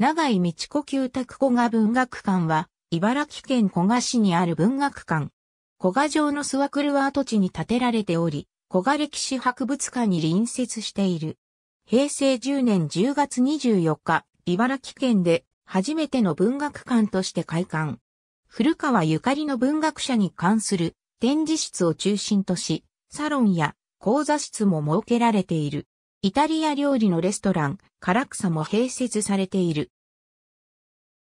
長井道子旧宅古賀文学館は、茨城県古賀市にある文学館。古賀城のスワクルワ跡地に建てられており、古賀歴史博物館に隣接している。平成10年10月24日、茨城県で初めての文学館として開館。古川ゆかりの文学者に関する展示室を中心とし、サロンや講座室も設けられている。イタリア料理のレストラン、カラクサも併設されている。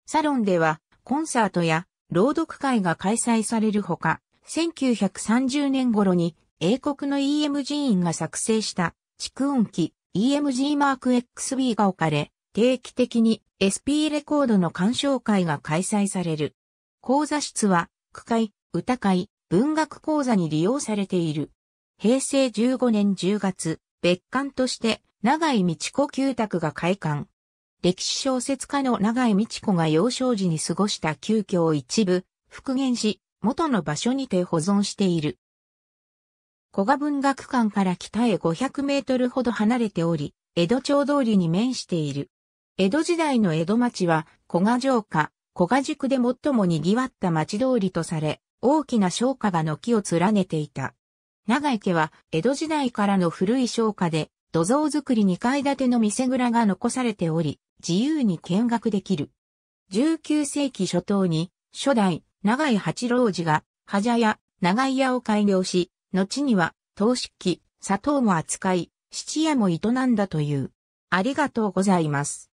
サロンではコンサートや朗読会が開催されるほか、1930年頃に英国の EMG 員が作成した蓄音機 EMG マーク XB が置かれ、定期的に SP レコードの鑑賞会が開催される。講座室は、区会、歌会、文学講座に利用されている。平成15年10月、別館として、長井道子旧宅が開館。歴史小説家の長江美智子が幼少時に過ごした旧居を一部復元し、元の場所にて保存している。古賀文学館から北へ500メートルほど離れており、江戸町通りに面している。江戸時代の江戸町は古賀城下、古賀宿で最も賑わった町通りとされ、大きな商家が軒を連ねていた。長井家は江戸時代からの古い商家で、土蔵造り2階建ての店蔵が残されており、自由に見学できる。19世紀初頭に初代長井八郎寺が覇者や長井屋を開業し、後には陶漆器、砂糖も扱い、質屋も営んだという。ありがとうございます。